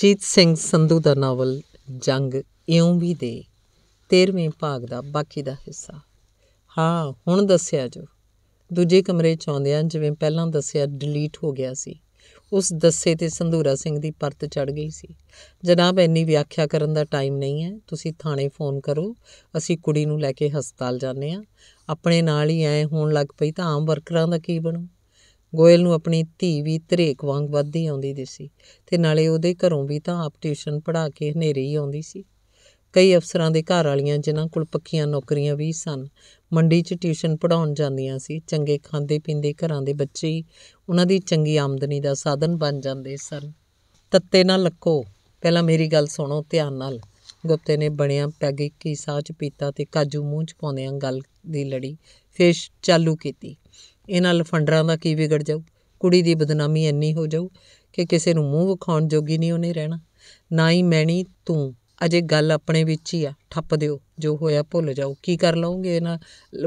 ਜੀਤ ਸਿੰਘ ਸੰਧੂ ਦਾ ਨਾਵਲ ਜੰਗ ਇਉਂ ਵੀ ਦੇ 13ਵੇਂ ਭਾਗ ਦਾ ਬਾਕੀ ਦਾ ਹਿੱਸਾ ਹਾਂ ਹੁਣ ਦੱਸਿਆ ਜੋ ਦੂਜੇ ਕਮਰੇ ਚ ਆਉਂਦਿਆਂ ਜਿਵੇਂ ਪਹਿਲਾਂ ਦੱਸਿਆ ਡਿਲੀਟ ਹੋ ਗਿਆ ਸੀ ਉਸ ਦੱਸੇ ਤੇ ਸੰਧੂਰਾ ਸਿੰਘ ਦੀ ਪਰਤ ਚੜ ਗਈ ਸੀ ਜਨਾਬ ਇੰਨੀ ਵਿਆਖਿਆ ਕਰਨ ਦਾ ਟਾਈਮ ਨਹੀਂ ਹੈ ਤੁਸੀਂ ਥਾਣੇ ਫੋਨ ਕਰੋ ਅਸੀਂ ਕੁੜੀ ਨੂੰ ਲੈ ਕੇ ਹਸਪਤਾਲ ਜਾਂਦੇ ਆ ਆਪਣੇ ਨਾਲ ਹੀ ਐ ਹੋਣ ਲੱਗ ਪਈ ਤਾਂ ਆਮ ਵਰਕਰਾਂ ਦਾ ਕੀ ਬਣੂ ਗੋਇਲ ਨੂੰ ਆਪਣੀ ਧੀ ਵੀ ਤਰੇਕ ਵਾਂਗ ਵੱਧਦੀ ਆਉਂਦੀ ਦਿਸੀ ਤੇ ਨਾਲੇ ਉਹਦੇ ਘਰੋਂ ਵੀ ਤਾਂ ਆਪ ਟਿਊਸ਼ਨ ਪੜਾ ਕੇ ਹਨੇਰੀ ਹੀ ਆਉਂਦੀ ਸੀ ਕਈ ਅਫਸਰਾਂ ਦੇ ਘਰ ਵਾਲੀਆਂ ਜਿਨ੍ਹਾਂ ਕੋਲ ਪੱਕੀਆਂ ਨੌਕਰੀਆਂ ਵੀ ਸਨ ਮੰਡੀ 'ਚ ਟਿਊਸ਼ਨ ਪੜਾਉਣ ਜਾਂਦੀਆਂ ਸੀ ਚੰਗੇ ਖਾਂਦੇ ਪੀਂਦੇ ਘਰਾਂ ਦੇ ਬੱਚੇ ਉਹਨਾਂ ਦੀ ਚੰਗੀ ਆਮਦਨੀ ਦਾ ਸਾਧਨ ਬਣ ਜਾਂਦੇ ਸਨ ਤੱਤੇ ਨਾ ਲੱਕੋ ਪਹਿਲਾਂ ਮੇਰੀ ਗੱਲ ਸੁਣੋ ਧਿਆਨ ਨਾਲ ਗੁੱਤੇ ਨੇ ਬਣਿਆ ਪੈਗੀ ਕੀ ਸਾਹ 'ਚ ਪੀਤਾ ਤੇ ਕਾਜੂ ਮੂੰਹ 'ਚ ਪਾਉਂਦਿਆਂ ਗੱਲ ਦੀ ਲੜੀ ਫੇਸ਼ ਚਾਲੂ ਕੀਤੀ ਇਹਨਾਂ ਲਫੰਡਰਾਂ ਦਾ ਕੀ ਵਿਗੜ ਜਾਊ ਕੁੜੀ ਦੀ ਬਦਨਾਮੀ ਇੰਨੀ ਹੋ ਜਾਊ ਕਿ ਕਿਸੇ ਨੂੰ ਮੂੰਹ ਵਿਖਾਉਣ ਜੋਗੀ ਨਹੀਂ ਉਹਨੇ ਰਹਿਣਾ ਨਾ ਹੀ ਮੈਣੀ ਤੂੰ ਅਜੇ ਗੱਲ ਆਪਣੇ ਵਿੱਚ ਹੀ ਆ ਠੱਪ ਦਿਓ ਜੋ ਹੋਇਆ ਭੁੱਲ ਜਾਓ ਕੀ ਕਰ ਲਓਗੇ ਇਹਨਾਂ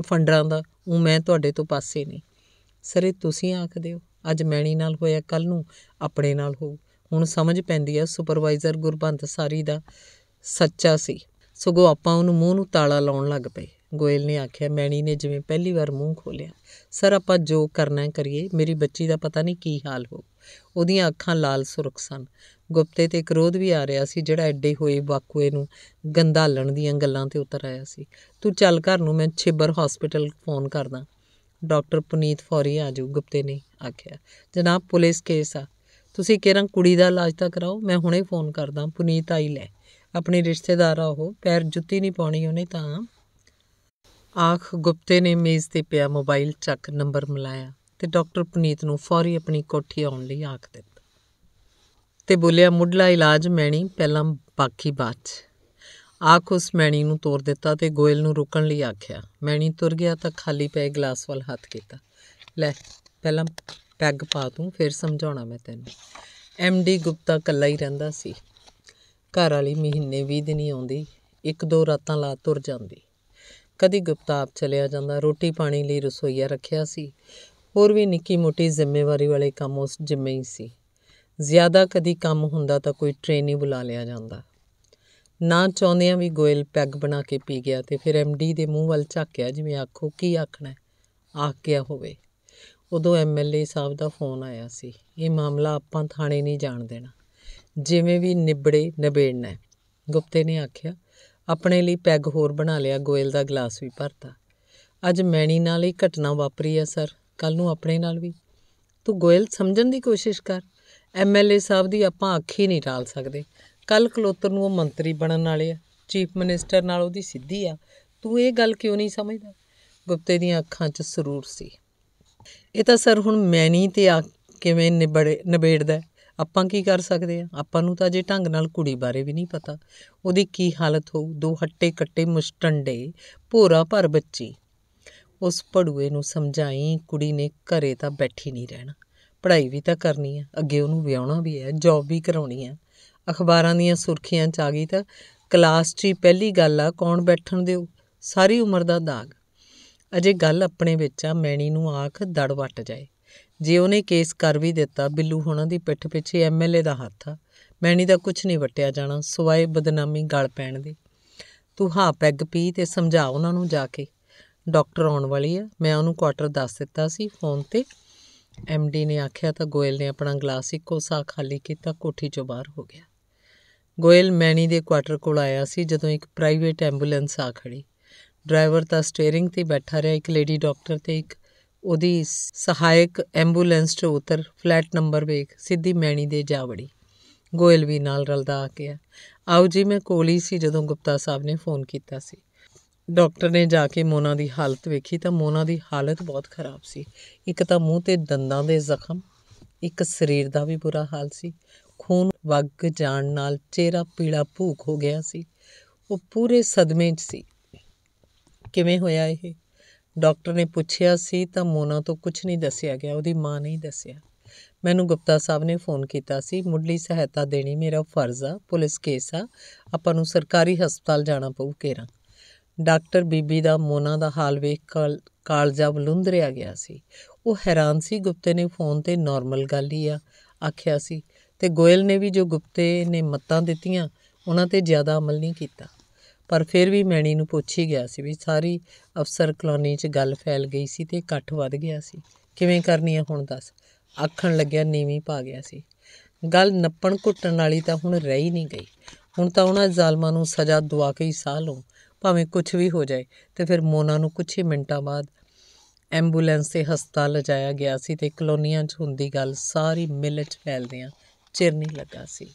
ਫੰਡਰਾਂ ਦਾ ਉਹ ਮੈਂ ਤੁਹਾਡੇ ਤੋਂ ਪਾਸੇ ਨਹੀਂ ਸਰੇ ਤੁਸੀਂ ਆਖਦੇ ਹੋ ਅੱਜ ਮੈਣੀ ਨਾਲ ਹੋਇਆ ਕੱਲ ਨੂੰ ਆਪਣੇ ਨਾਲ ਹੋ ਹੁਣ ਸਮਝ ਪੈਂਦੀ ਆ ਸੁਪਰਵਾਈਜ਼ਰ ਗੁਰਬੰਤ ਸਾਰੀ ਦਾ ਸੱਚਾ ਸੀ ਸਗੋਂ ਆਪਾਂ ਉਹਨੂੰ ਮੂੰਹ ਨੂੰ ਤਾਲਾ ਲਾਉਣ ਲੱਗ ਪਏ ਗੋਇਲ ਨੇ ਆਖਿਆ ਮੈਣੀ ਨੇ ਜਿਵੇਂ ਪਹਿਲੀ ਵਾਰ ਮੂੰਹ ਖੋਲਿਆ ਸਰ ਆਪਾਂ ਜੋ ਕਰਨਾ ਕਰੀਏ ਮੇਰੀ ਬੱਚੀ ਦਾ ਪਤਾ ਨਹੀਂ ਕੀ ਹਾਲ ਹੋ ਉਹਦੀਆਂ ਅੱਖਾਂ ਲਾਲ ਸੁਰਖ ਸਨ ਗੁਪਤੇ ਤੇ ਕ੍ਰੋਧ ਵੀ ਆ ਰਿਹਾ ਸੀ ਜਿਹੜਾ ਐਡੇ ਹੋਏ ਵਾਕੂਏ ਨੂੰ ਗੰਧਾਲਣ ਦੀਆਂ ਗੱਲਾਂ ਤੇ ਉਤਰ ਆਇਆ ਸੀ ਤੂੰ ਚੱਲ ਘਰ ਨੂੰ ਮੈਂ ਛੇਬਰ ਹਸਪੀਟਲ ਫੋਨ ਕਰਦਾ ਡਾਕਟਰ ਪੁਨੀਤ ਫੌਰੀ ਆ ਜਾਊ ਗੁਪਤੇ ਨੇ ਆਖਿਆ ਜਨਾਬ ਪੁਲਿਸ ਕੇਸ ਆ ਤੁਸੀਂ ਕਿਹੜਾ ਕੁੜੀ ਦਾ ਇਲਾਜ ਤਾਂ ਕਰਾਓ ਮੈਂ ਹੁਣੇ ਫੋਨ ਕਰਦਾ ਪੁਨੀਤ ਆਈ ਲੈ ਆਪਣੇ ਰਿਸ਼ਤੇਦਾਰ ਆ ਉਹ ਪੈਰ ਜੁੱਤੀ ਨਹੀਂ ਪਾਉਣੀ ਉਹਨੇ ਤਾਂ ਆਖ ਗੁਪਤੇ ਨੇ ਮੇਜ਼ ਤੇ ਪਿਆ ਮੋਬਾਈਲ ਚੱਕ ਨੰਬਰ ਮਿਲਾਇਆ ਤੇ ਡਾਕਟਰ ਪੁਨੀਤ ਨੂੰ ਫੌਰੀ ਆਪਣੀ ਕੋਠੀ ਆਉਣ ਲਈ ਆਖ ਦਿੱਤਾ ਤੇ ਬੋਲਿਆ ਮੁੱਢਲਾ ਇਲਾਜ ਮੈਣੀ ਪਹਿਲਾਂ ਬਾਕੀ ਬਾਤ ਆਖ ਉਸ ਮੈਣੀ ਨੂੰ ਤੋੜ ਦਿੱਤਾ ਤੇ ਗੋਇਲ ਨੂੰ ਰੁਕਣ ਲਈ ਆਖਿਆ ਮੈਣੀ ਤੁਰ ਗਿਆ ਤਾਂ ਖਾਲੀ ਪਏ ਗਲਾਸ ਵੱਲ ਹੱਥ ਕੀਤਾ ਲੈ ਪਹਿਲਾਂ ਪੈਗ ਪਾ ਤੂੰ ਫਿਰ ਸਮਝਾਉਣਾ ਮੈਂ ਤੈਨੂੰ ਐਮਡੀ ਗੁਪਤਾ ਕੱਲਾ ਹੀ ਰਹਿੰਦਾ ਸੀ ਘਰ ਵਾਲੀ ਮਹੀਨੇ 20 ਦਿਨ ਹੀ ਆਉਂਦੀ ਇੱਕ ਦੋ ਰਾਤਾਂ ਲਾ ਤੁਰ ਜਾਂਦੀ ਕਦੀ ਗੁਪਤਾਪ ਚਲਿਆ ਜਾਂਦਾ ਰੋਟੀ ਪਾਣੀ ਲਈ ਰਸੋਈਆ ਰੱਖਿਆ ਸੀ ਹੋਰ ਵੀ ਨਿੱਕੀ ਮੋਟੀ ਜ਼ਿੰਮੇਵਾਰੀ ਵਾਲੇ ਕੰਮ ਉਸ ਜਿੰਮੇ ਹੀ ਸੀ ਜ਼ਿਆਦਾ ਕਦੀ ਕੰਮ ਹੁੰਦਾ ਤਾਂ ਕੋਈ ਟ੍ਰੇਨੀ ਬੁਲਾ ਲਿਆ ਜਾਂਦਾ ਨਾ ਚਾਹੁੰਦਿਆਂ ਵੀ ਗੋਇਲ ਪੈਗ ਬਣਾ ਕੇ ਪੀ ਗਿਆ ਤੇ ਫਿਰ ਐਮਡੀ ਦੇ ਮੂੰਹ ਵੱਲ ਝਾਕਿਆ ਜਿਵੇਂ ਆਖੋ ਕੀ ਆਖਣਾ ਆਖ ਗਿਆ ਹੋਵੇ ਉਦੋਂ ਐਮਐਲਏ ਸਾਹਿਬ ਦਾ ਫੋਨ ਆਇਆ ਸੀ ਇਹ ਮਾਮਲਾ ਆਪਾਂ ਥਾਣੇ ਨਹੀਂ ਜਾਣ ਦੇਣਾ ਜਿਵੇਂ ਵੀ ਨਿਬੜੇ ਨਿਬੇੜਨਾ ਗੁਪਤੇ ਨੇ ਆਖਿਆ ਆਪਣੇ ਲਈ ਪੈਗ ਹੋਰ ਬਣਾ ਲਿਆ ਗੋਇਲ ਦਾ ਗਲਾਸ ਵੀ ਭਰਤਾ ਅੱਜ ਮੈਣੀ ਨਾਲ ਹੀ ਘਟਨਾ ਵਾਪਰੀ ਆ ਸਰ ਕੱਲ ਨੂੰ ਆਪਣੇ ਨਾਲ ਵੀ ਤੂੰ ਗੋਇਲ ਸਮਝਣ ਦੀ ਕੋਸ਼ਿਸ਼ ਕਰ ਐਮਐਲਏ ਸਾਹਿਬ ਦੀ ਆਪਾਂ ਅੱਖ ਹੀ ਨਹੀਂ ਟਾਲ ਸਕਦੇ ਕੱਲ ਕਲੋਤਰ ਨੂੰ ਉਹ ਮੰਤਰੀ ਬਣਨ ਵਾਲੇ ਆ ਚੀਫ ਮਿਨਿਸਟਰ ਨਾਲ ਉਹਦੀ ਸਿੱਧੀ ਆ ਤੂੰ ਇਹ ਗੱਲ ਕਿਉਂ ਨਹੀਂ ਸਮਝਦਾ ਗੁਪਤੇ ਦੀਆਂ ਅੱਖਾਂ 'ਚ ਸਰੂਰ ਸੀ ਇਹ ਤਾਂ ਸਰ ਹੁਣ ਮੈਣੀ ਤੇ ਆ ਕਿਵੇਂ ਨਿਬੜੇ ਨਿਬੇੜਦਾ ਆਪਾਂ ਕੀ ਕਰ ਸਕਦੇ ਆ ਆਪਾਂ ਨੂੰ ਤਾਂ ਜੇ ਢੰਗ ਨਾਲ ਕੁੜੀ ਬਾਰੇ ਵੀ ਨਹੀਂ ਪਤਾ ਉਹਦੀ ਕੀ ਹਾਲਤ ਹੋਊ ਦੋ ਹੱਟੇ ਕੱਟੇ ਮੁਸਟੰਡੇ ਭੋਰਾ ਭਰ ਬੱਚੀ ਉਸ ਪੜੂਏ ਨੂੰ ਸਮਝਾਈ ਕੁੜੀ ਨੇ ਘਰੇ ਤਾਂ ਬੈਠੀ ਨਹੀਂ ਰਹਿਣਾ ਪੜ੍ਹਾਈ ਵੀ ਤਾਂ ਕਰਨੀ ਆ ਅੱਗੇ ਉਹਨੂੰ ਵਿਆਹਣਾ ਵੀ ਹੈ ਜੌਬ ਵੀ ਕਰਾਉਣੀ ਆ ਅਖਬਾਰਾਂ ਦੀਆਂ ਸੁਰਖੀਆਂ ਚ ਆ ਗਈ ਤਾਂ ਕਲਾਸ 'ਚ ਪਹਿਲੀ ਗੱਲ ਆ ਕੌਣ ਬੈਠਣ ਦਿਓ ਸਾਰੀ ਉਮਰ ਦਾ ਦਾਗ ਅਜੇ ਗੱਲ ਆਪਣੇ ਵਿੱਚ ਆ ਮੈਣੀ ਨੂੰ ਆਖ ਦੜ ਵੱਟ ਜਾਏ ਜੇ ਉਹਨੇ ਕੇਸ ਕਰ ਵੀ ਦਿੱਤਾ ਬਿੱਲੂ ਹੁਣਾਂ ਦੀ ਪਿੱਠ ਪਿੱਛੇ ਐਮਐਲਏ ਦਾ ਹੱਥ ਆ ਮੈਣੀ ਦਾ ਕੁਝ ਨਹੀਂ ਵਟਿਆ ਜਾਣਾ ਸਵਾਏ ਬਦਨਾਮੀ ਗਲ ਪੈਣ ਦੀ ਤੂੰ ਹਾਂ ਪੈਗ ਪੀ ਤੇ ਸਮਝਾ ਉਹਨਾਂ ਨੂੰ ਜਾ ਕੇ ਡਾਕਟਰ ਆਉਣ ਵਾਲੀ ਆ ਮੈਂ ਉਹਨੂੰ ਕੁਆਟਰ ਦੱਸ ਦਿੱਤਾ ਸੀ ਫੋਨ ਤੇ ਐਮਡੀ ਨੇ ਆਖਿਆ ਤਾਂ ਗੋਇਲ ਨੇ ਆਪਣਾ ਗਲਾਸ ਇੱਕੋ ਸਾਹ ਖਾਲੀ ਕੀਤਾ ਕੋਠੀ ਚੋਂ ਬਾਹਰ ਹੋ ਗਿਆ ਗੋਇਲ ਮੈਣੀ ਦੇ ਕੁਆਟਰ ਕੋਲ ਆਇਆ ਸੀ ਜਦੋਂ ਇੱਕ ਪ੍ਰਾਈਵੇਟ ਐਂਬੂਲੈਂਸ ਆ ਖੜੀ ਡਰਾਈਵਰ ਤਾਂ ਸਟੀering ਤੇ ਬੈਠਾ ਰਿਹਾ ਇੱਕ ਲੇਡੀ ਡਾਕਟਰ ਤੇ ਇੱਕ ਉਹਦੀ ਸਹਾਇਕ ਐਂਬੂਲੈਂਸ 'ਚ ਉਤਰ ਫਲੈਟ ਨੰਬਰ ਵੇਖ ਸਿੱਧੀ ਮੈਣੀ ਦੇ ਜਾ ਵੜੀ ਗੋਇਲ ਵੀ ਨਾਲ ਰਲਦਾ ਆ ਗਿਆ ਆਓ ਜੀ ਮੈਂ ਕੋਲ ਹੀ ਸੀ ਜਦੋਂ ਗੁਪਤਾ ਸਾਹਿਬ ਨੇ ਫੋਨ ਕੀਤਾ ਸੀ ਡਾਕਟਰ ਨੇ ਜਾ ਕੇ ਮੋਨਾ ਦੀ ਹਾਲਤ ਵੇਖੀ ਤਾਂ ਮੋਨਾ ਦੀ ਹਾਲਤ ਬਹੁਤ ਖਰਾਬ ਸੀ ਇੱਕ ਤਾਂ ਮੂੰਹ ਤੇ ਦੰਦਾਂ ਦੇ ਜ਼ਖਮ ਇੱਕ ਸਰੀਰ ਦਾ ਵੀ ਬੁਰਾ ਹਾਲ ਸੀ ਖੂਨ ਵਗ ਜਾਣ ਨਾਲ ਚਿਹਰਾ ਪੀਲਾ ਭੂਖ ਹੋ ਗਿਆ ਸੀ ਉਹ ਪੂਰੇ ਸਦਮੇ 'ਚ ਸੀ ਕਿਵੇਂ ਹੋਇਆ ਇਹ ਡਾਕਟਰ ਨੇ ਪੁੱਛਿਆ ਸੀ ਤਾਂ ਮੋਨਾ ਤੋਂ ਕੁਝ ਨਹੀਂ ਦੱਸਿਆ ਗਿਆ ਉਹਦੀ ਮਾਂ ਨੇ ਹੀ ਦੱਸਿਆ ਮੈਨੂੰ ਗੁਪਤਾ ਸਾਹਿਬ ਨੇ ਫੋਨ ਕੀਤਾ ਸੀ ਮੁੱਢਲੀ ਸਹਾਇਤਾ ਦੇਣੀ ਮੇਰਾ ਫਰਜ਼ ਆ ਪੁਲਿਸ ਕੇਸ ਆ ਆਪਾਂ ਨੂੰ ਸਰਕਾਰੀ ਹਸਪਤਾਲ ਜਾਣਾ ਪਊ ਕੇਰਾ ਡਾਕਟਰ ਬੀਬੀ ਦਾ ਮੋਨਾ ਦਾ ਹਾਲ ਵੇਖ ਕਾਲਜਾ ਬਲੁੰਦ ਰਿਆ ਗਿਆ ਸੀ ਉਹ ਹੈਰਾਨ ਸੀ ਗੁਪਤੇ ਨੇ ਫੋਨ ਤੇ ਨਾਰਮਲ ਗੱਲ ਹੀ ਆ ਆਖਿਆ ਸੀ ਤੇ ਗੋਇਲ ਨੇ ਵੀ ਜੋ ਗੁਪਤੇ ਨੇ ਮੱਤਾਂ ਦਿੱਤੀਆਂ ਉਹਨਾਂ ਤੇ ਜ਼ਿਆਦਾ ਅਮਲ ਨਹੀਂ ਕੀਤਾ ਪਰ ਫਿਰ ਵੀ ਮੈਣੀ ਨੂੰ ਪੁੱਛ ਹੀ ਗਿਆ ਸੀ ਵੀ ਸਾਰੀ ਅਫਸਰ ਕਲੋਨੀ 'ਚ ਗੱਲ ਫੈਲ ਗਈ ਸੀ ਤੇ ਇਕੱਠ ਵੱਧ ਗਿਆ ਸੀ ਕਿਵੇਂ ਕਰਨੀ ਹੈ ਹੁਣ ਦੱਸ ਆਖਣ ਲੱਗਿਆ ਨੀਵੀਂ ਪਾ ਗਿਆ ਸੀ ਗੱਲ ਨੱਪਣ ਘੁੱਟਣ ਵਾਲੀ ਤਾਂ ਹੁਣ ਰਹੀ ਨਹੀਂ ਗਈ ਹੁਣ ਤਾਂ ਉਹਨਾਂ ਜ਼ਾਲਮਾਂ ਨੂੰ ਸਜ਼ਾ ਦਵਾ ਕੇ ਹੀ ਸਾਹ ਲਓ ਭਾਵੇਂ ਕੁਝ ਵੀ ਹੋ ਜਾਏ ਤੇ ਫਿਰ ਮੋਨਾ ਨੂੰ ਕੁਝ ਹੀ ਮਿੰਟਾਂ ਬਾਅਦ ਐਂਬੂਲੈਂਸ ਤੇ ਹਸਪਤਾਲ ਲਿਜਾਇਆ ਗਿਆ ਸੀ ਤੇ ਕਲੋਨੀਆਂ 'ਚ ਹੁੰਦੀ ਗੱਲ ਸਾਰੀ ਮਿਲ 'ਚ ਫੈਲਦਿਆਂ ਚਿਰ ਨਹੀਂ ਲੱਗਾ ਸੀ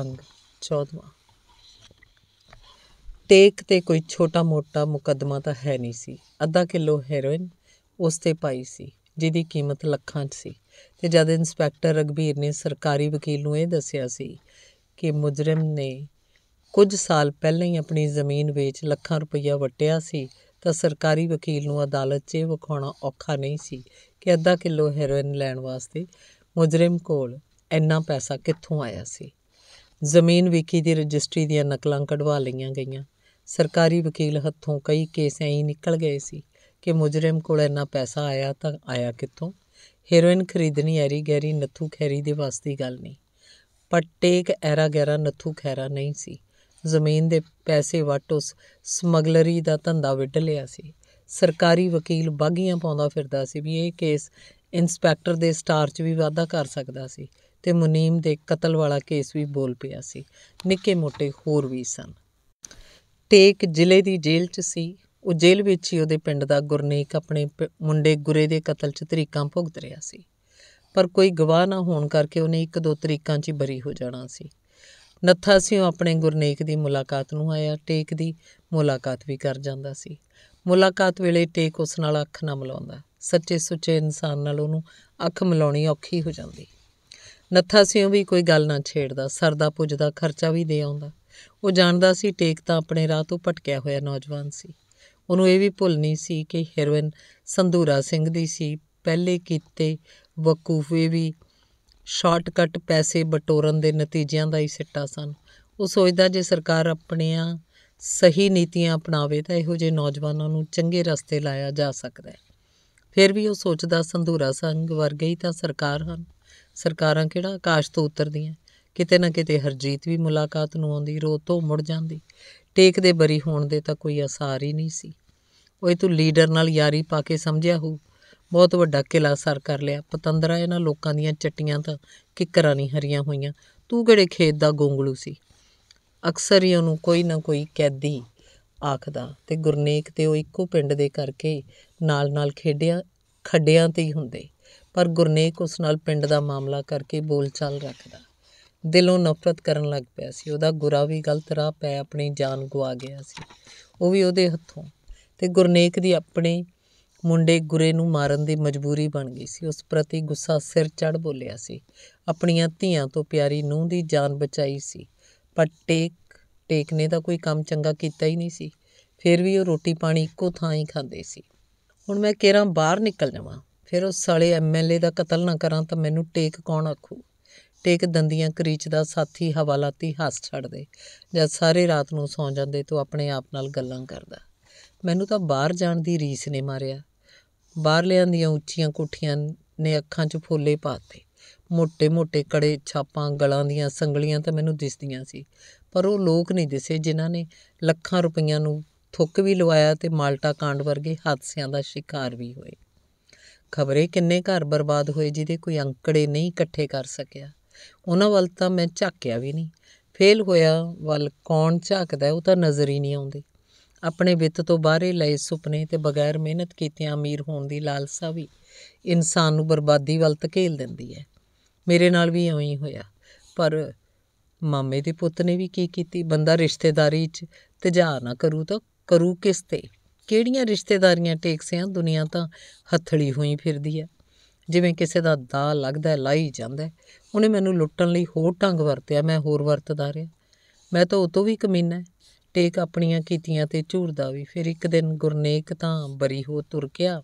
ਅੰਗ 14ਵਾਂ ਟੇਕ ਤੇ ਕੋਈ ਛੋਟਾ-ਮੋਟਾ ਮੁਕੱਦਮਾ ਤਾਂ ਹੈ ਨਹੀਂ ਸੀ। ਅੱਧਾ ਕਿਲੋ ਹੈਰੋਇਨ ਉਸ 'ਤੇ ਪਾਈ ਸੀ, ਜਿਹਦੀ ਕੀਮਤ ਲੱਖਾਂ 'ਚ ਸੀ ਤੇ ਜਦ ਇੰਸਪੈਕਟਰ ਰਗਬੀਰ ਨੇ ਸਰਕਾਰੀ ਵਕੀਲ ਨੂੰ ਇਹ ਦੱਸਿਆ ਸੀ ਕਿ ਮੁਜਰਮ ਨੇ ਕੁਝ ਸਾਲ ਪਹਿਲਾਂ ਹੀ ਆਪਣੀ ਜ਼ਮੀਨ ਵੇਚ ਲੱਖਾਂ ਰੁਪਈਆ ਵਟਿਆ ਸੀ ਤਾਂ ਸਰਕਾਰੀ ਵਕੀਲ ਨੂੰ ਅਦਾਲਤ 'ਚ ਇਹ ਵਿਖਾਉਣਾ ਔਖਾ ਨਹੀਂ ਸੀ ਕਿ ਅੱਧਾ ਕਿਲੋ ਹੈਰੋਇਨ ਲੈਣ ਵਾਸਤੇ ਮੁਜਰਮ ਕੋਲ ਇੰਨਾ ਪੈਸਾ ਕਿੱਥੋਂ ਆਇਆ ਸੀ। ਜ਼ਮੀਨ ਵਿਕੀ ਦੀ ਰਜਿਸਟਰੀ ਦੀਆਂ ਨਕਲਾਂ ਕਢਵਾ ਲਈਆਂ ਗਈਆਂ। ਸਰਕਾਰੀ ਵਕੀਲ ਹੱਥੋਂ ਕਈ ਕੇਸ ਐਂ ਨਿਕਲ ਗਏ ਸੀ ਕਿ ਮੁਜਰਮ ਕੋਲ ਇੰਨਾ ਪੈਸਾ ਆਇਆ ਤਾਂ ਆਇਆ ਕਿੱਥੋਂ ਹੀਰੋਇਨ ਖਰੀਦਣੀ ਐਰੀ ਗੈਰੀ ਨੱਥੂ ਖੈਰੀ ਦੇ ਵਾਸਤੇ ਗੱਲ ਨਹੀਂ ਪਰ ਟੇਕ ਐਰਾ ਗੈਰਾ ਨੱਥੂ ਖੈਰਾ ਨਹੀਂ ਸੀ ਜ਼ਮੀਨ ਦੇ ਪੈਸੇ ਵੱਟ ਉਸ ਸਮਗਲਰੀ ਦਾ ਧੰਦਾ ਵਿੱਢ ਲਿਆ ਸੀ ਸਰਕਾਰੀ ਵਕੀਲ ਬਾਗੀਆਂ ਪਾਉਂਦਾ ਫਿਰਦਾ ਸੀ ਵੀ ਇਹ ਕੇਸ ਇਨਸਪੈਕਟਰ ਦੇ ਸਟਾਰ 'ਚ ਵੀ ਵਾਧਾ ਕਰ ਸਕਦਾ ਸੀ ਤੇ ਮੁਨੀਮ ਦੇ ਕਤਲ ਵਾਲਾ ਕੇਸ ਵੀ ਬੋਲ ਪਿਆ ਸੀ ਨਿੱਕੇ ਮੋਟੇ ਹੋਰ ਵੀ ਸਨ ਟੇਕ ਜ਼ਿਲ੍ਹੇ ਦੀ ਜੇਲ੍ਹ 'ਚ ਸੀ ਉਹ ਜੇਲ੍ਹ ਵਿੱਚ ਹੀ ਉਹਦੇ ਪਿੰਡ ਦਾ ਗੁਰਨੇਕ ਆਪਣੇ ਮੁੰਡੇ ਗੁਰੇ ਦੇ ਕਤਲ 'ਚ ਤਰੀਕਾਂ ਭੁਗਤ ਰਿਹਾ ਸੀ ਪਰ ਕੋਈ ਗਵਾਹ ਨਾ ਹੋਣ ਕਰਕੇ ਉਹਨੇ ਇੱਕ ਦੋ ਤਰੀਕਾਂ 'ਚ ਹੀ ਬਰੀ ਹੋ ਜਾਣਾ ਸੀ ਨੱਥਾ ਸਿੰਘ ਆਪਣੇ ਗੁਰਨੇਕ ਦੀ ਮੁਲਾਕਾਤ ਨੂੰ ਆਇਆ ਟੇਕ ਦੀ ਮੁਲਾਕਾਤ ਵੀ ਕਰ ਜਾਂਦਾ ਸੀ ਮੁਲਾਕਾਤ ਵੇਲੇ ਟੇਕ ਉਸ ਨਾਲ ਅੱਖ ਨਾ ਮਿਲਾਉਂਦਾ ਸੱਚੇ ਸੁੱਚੇ ਇਨਸਾਨ ਨਾਲ ਉਹਨੂੰ ਅੱਖ ਮਿਲਾਉਣੀ ਔਖੀ ਹੋ ਜਾਂਦੀ ਨੱਥਾ ਸਿੰਘ ਵੀ ਕੋਈ ਗੱਲ ਨਾ ਛੇੜਦਾ ਸਰਦਾ ਪੁੱਜਦਾ ਖਰਚਾ ਵੀ ਦੇ ਆਉਂਦਾ ਉਹ ਜਾਣਦਾ ਸੀ ਟੇਕ ਤਾਂ ਆਪਣੇ ਰਾਹ ਤੋਂ ਭਟਕਿਆ ਹੋਇਆ ਨੌਜਵਾਨ ਸੀ ਉਹਨੂੰ ਇਹ ਵੀ ਭੁੱਲ ਨਹੀਂ ਸੀ ਕਿ ਹੀਰੋਇਨ ਸੰਧੂਰਾ ਸਿੰਘ ਦੀ ਸੀ ਪਹਿਲੇ ਕੀਤੇ ਵਕੂਫੇ ਵੀ ਸ਼ਾਰਟਕਟ ਪੈਸੇ ਬਟੋਰਨ ਦੇ ਨਤੀਜਿਆਂ ਦਾ ਹੀ ਸਿੱਟਾ ਸਨ ਉਹ ਸੋਚਦਾ ਜੇ ਸਰਕਾਰ ਆਪਣੀਆਂ ਸਹੀ ਨੀਤੀਆਂ ਅਪਣਾਵੇ ਤਾਂ ਇਹੋ ਜਿਹੇ ਨੌਜਵਾਨਾਂ ਨੂੰ ਚੰਗੇ ਰਸਤੇ ਲਾਇਆ ਜਾ ਸਕਦਾ ਹੈ ਫਿਰ ਵੀ ਉਹ ਸੋਚਦਾ ਸੰਧੂਰਾ ਸਿੰਘ ਵਰਗੇ ਹੀ ਤਾਂ ਸਰਕਾਰ ਹਨ ਸਰਕਾਰਾਂ ਕਿਹੜਾ ਆਕਾਸ਼ ਤੋਂ ਉਤਰਦੀਆਂ ਕਿਤੇ ਨਾ ਕਿਤੇ ਹਰਜੀਤ ਵੀ ਮੁਲਾਕਾਤ ਨੂੰ ਆਉਂਦੀ ਰੋ ਤੋਂ ਮੁੜ ਜਾਂਦੀ ਟੇਕ ਦੇ ਬਰੀ ਹੋਣ ਦੇ ਤਾਂ ਕੋਈ ਅਸਾਰ ਹੀ ਨਹੀਂ ਸੀ ਓਏ ਤੂੰ ਲੀਡਰ ਨਾਲ ਯਾਰੀ ਪਾ ਕੇ ਸਮਝਿਆ ਹੋ ਬਹੁਤ ਵੱਡਾ ਕਿਲਾ ਸਰ ਕਰ ਲਿਆ ਪਤੰਦਰਾ ਇਹਨਾਂ ਲੋਕਾਂ ਦੀਆਂ ਚੱਟੀਆਂ ਤਾਂ ਕਿਕਰਾਂ ਨਹੀਂ ਹਰੀਆਂ ਹੋਈਆਂ ਤੂੰ ਕਿਹੜੇ ਖੇਤ ਦਾ ਗੋਂਗਲੂ ਸੀ ਅਕਸਰ ਹੀ ਉਹਨੂੰ ਕੋਈ ਨਾ ਕੋਈ ਕੈਦੀ ਆਖਦਾ ਤੇ ਗੁਰਨੇਕ ਤੇ ਉਹ ਇੱਕੋ ਪਿੰਡ ਦੇ ਕਰਕੇ ਨਾਲ-ਨਾਲ ਖੇਡਿਆ ਖੱਡਿਆਂ ਤੇ ਹੀ ਹੁੰਦੇ ਪਰ ਗੁਰਨੇਕ ਉਸ ਨਾਲ ਪਿੰਡ ਦਾ ਮਾਮਲਾ ਕਰਕੇ ਬੋਲਚਾਲ ਰੱਖਦਾ ਦਿਲੋਂ ਨਫ਼ਰਤ ਕਰਨ ਲੱਗ ਪਿਆ ਸੀ ਉਹਦਾ ਗੁਰਾ ਵੀ ਗਲਤ ਰਾਹ ਪੈ ਆਪਣੀ ਜਾਨ ਗਵਾ ਗਿਆ ਸੀ ਉਹ ਵੀ ਉਹਦੇ ਹੱਥੋਂ ਤੇ ਗੁਰਨੇਕ ਦੀ ਆਪਣੇ ਮੁੰਡੇ ਗੁਰੇ ਨੂੰ ਮਾਰਨ ਦੀ ਮਜਬੂਰੀ ਬਣ ਗਈ ਸੀ ਉਸ ਪ੍ਰਤੀ ਗੁੱਸਾ ਸਿਰ ਚੜ ਬੋਲਿਆ ਸੀ ਆਪਣੀਆਂ ਧੀਆਂ ਤੋਂ ਪਿਆਰੀ ਨੂੰਹ ਦੀ ਜਾਨ ਬਚਾਈ ਸੀ ਪਰ ਟੇਕ ਟੇਕ ਨੇ ਤਾਂ ਕੋਈ ਕੰਮ ਚੰਗਾ ਕੀਤਾ ਹੀ ਨਹੀਂ ਸੀ ਫਿਰ ਵੀ ਉਹ ਰੋਟੀ ਪਾਣੀ ਇੱਕੋ ਥਾਂ ਹੀ ਖਾਂਦੇ ਸੀ ਹੁਣ ਮੈਂ ਕਿਹੜਾ ਬਾਹਰ ਨਿਕਲ ਜਾਵਾਂ ਫਿਰ ਉਹ ਸਾਲੇ ਐਮਐਲਏ ਦਾ ਕਤਲ ਨਾ ਕਰਾਂ ਤਾਂ ਮੈਨੂੰ ਟੇਕ ਕੌਣ ਆਖੂ ਟੇਕ ਦੰਦੀਆਂ ਕਰੀਚ ਦਾ ਸਾਥੀ ਹਵਾਲਾਤੀ ਹੱਸ ਛੱਡਦੇ ਜਦ ਸਾਰੇ ਰਾਤ ਨੂੰ ਸੌਂ ਜਾਂਦੇ ਤੋ ਆਪਣੇ ਆਪ ਨਾਲ ਗੱਲਾਂ ਕਰਦਾ ਮੈਨੂੰ ਤਾਂ ਬਾਹਰ ਜਾਣ ਦੀ ਰੀਸ ਨੇ ਮਾਰਿਆ ਲਿਆਂ ਦੀਆਂ ਉੱਚੀਆਂ ਕੋਠੀਆਂ ਨੇ ਅੱਖਾਂ 'ਚ ਫੋਲੇ ਪਾਤੇ ਮੋٹے-ਮੋٹے ਕੜੇ ਛਾਪਾਂ ਗਲਾਂ ਦੀਆਂ ਸੰਗਲੀਆਂ ਤਾਂ ਮੈਨੂੰ ਦਿਸਦੀਆਂ ਸੀ ਪਰ ਉਹ ਲੋਕ ਨਹੀਂ ਦਿਸੇ ਜਿਨ੍ਹਾਂ ਨੇ ਲੱਖਾਂ ਰੁਪਈਆਂ ਨੂੰ ਥੁੱਕ ਵੀ ਲਵਾਇਆ ਤੇ ਮਾਲਟਾ ਕਾਂਡ ਵਰਗੇ ਹਾਦਸਿਆਂ ਦਾ ਸ਼ਿਕਾਰ ਵੀ ਹੋਏ ਖਬਰੇ ਕਿੰਨੇ ਘਰ ਬਰਬਾਦ ਹੋਏ ਜਿਹਦੇ ਕੋਈ ਅੰਕੜੇ ਨਹੀਂ ਇਕੱਠੇ ਕਰ ਸਕਿਆ ਉਹਨਾਂ ਵੱਲ ਤਾਂ ਮੈਂ ਝਾਕਿਆ ਵੀ ਨਹੀਂ ਫੇਲ ਹੋਇਆ ਵੱਲ ਕੌਣ ਝਾਕਦਾ ਉਹ ਤਾਂ ਨਜ਼ਰ ਹੀ ਨਹੀਂ ਆਉਂਦੀ ਆਪਣੇ ਵਿੱਤ ਤੋਂ ਬਾਹਰੇ ਲਏ ਸੁਪਨੇ ਤੇ ਬਗੈਰ ਮਿਹਨਤ ਕੀਤੇ ਅਮੀਰ ਹੋਣ ਦੀ ਲਾਲਸਾ ਵੀ ਇਨਸਾਨ ਨੂੰ ਬਰਬਾਦੀ ਵੱਲ ਧਕੇਲ ਦਿੰਦੀ ਹੈ ਮੇਰੇ ਨਾਲ ਵੀ ਐਵੇਂ ਹੀ ਹੋਇਆ ਪਰ ਮਾਮੇ ਦੇ ਪੁੱਤ ਨੇ ਵੀ ਕੀ ਕੀਤੀ ਬੰਦਾ ਰਿਸ਼ਤੇਦਾਰੀ 'ਚ ਤਜਾ ਨਾ ਕਰੂ ਤਾਂ ਕਰੂ ਕਿਸ ਤੇ ਕਿਹੜੀਆਂ ਰਿਸ਼ਤੇਦਾਰੀਆਂ ਟੇਕਸਿਆਂ ਦੁਨੀਆ ਤਾਂ ਹੱਥੜੀ ਹੋਈ ਫਿਰਦੀ ਹੈ ਜਿਵੇਂ ਕਿਸੇ ਦਾ ਦਾ ਲੱਗਦਾ ਲਾਈ ਜਾਂਦਾ ਉਹਨੇ ਮੈਨੂੰ ਲੁੱਟਣ ਲਈ ਹੋਰ ਢੰਗ ਵਰਤਿਆ ਮੈਂ ਹੋਰ ਵਰਤਦਾ ਰਿਹਾ ਮੈਂ ਤਾਂ ਉਹ ਤੋਂ ਵੀ ਕਮੀਨਾ ਟੇਕ ਆਪਣੀਆਂ ਕੀਤੀਆਂ ਤੇ ਝੂਰਦਾ ਵੀ ਫਿਰ ਇੱਕ ਦਿਨ ਗੁਰਨੇਕ ਤਾਂ ਬਰੀ ਹੋ ਤੁਰ ਗਿਆ